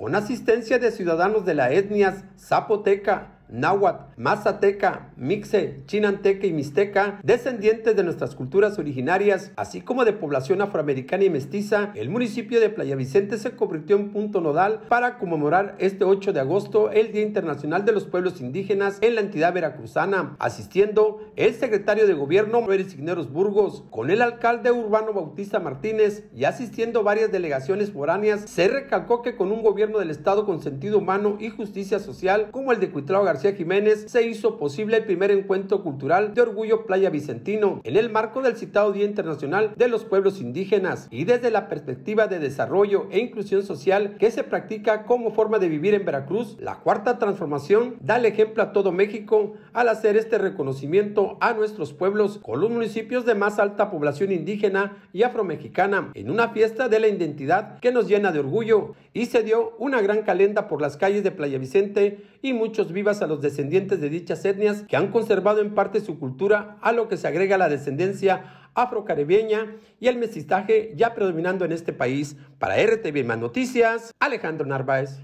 con asistencia de ciudadanos de la etnia zapoteca, náhuatl, mazateca, mixe, chinanteca y mixteca, descendientes de nuestras culturas originarias, así como de población afroamericana y mestiza, el municipio de Playa Vicente se convirtió en punto nodal para conmemorar este 8 de agosto el Día Internacional de los Pueblos Indígenas en la entidad veracruzana, asistiendo el secretario de gobierno Luis Igneros Burgos, con el alcalde urbano Bautista Martínez y asistiendo varias delegaciones foráneas, se recalcó que con un gobierno del Estado con sentido humano y justicia social como el de Cuitlao García García Jiménez se hizo posible el primer encuentro cultural de Orgullo Playa Vicentino en el marco del citado Día Internacional de los Pueblos Indígenas y desde la perspectiva de desarrollo e inclusión social que se practica como forma de vivir en Veracruz, la cuarta transformación da el ejemplo a todo México al hacer este reconocimiento a nuestros pueblos con los municipios de más alta población indígena y afromexicana en una fiesta de la identidad que nos llena de orgullo y se dio una gran calenda por las calles de Playa Vicente y muchos vivas a los descendientes de dichas etnias que han conservado en parte su cultura, a lo que se agrega la descendencia afrocaribeña y el mestizaje ya predominando en este país. Para RTV Más Noticias, Alejandro Narváez.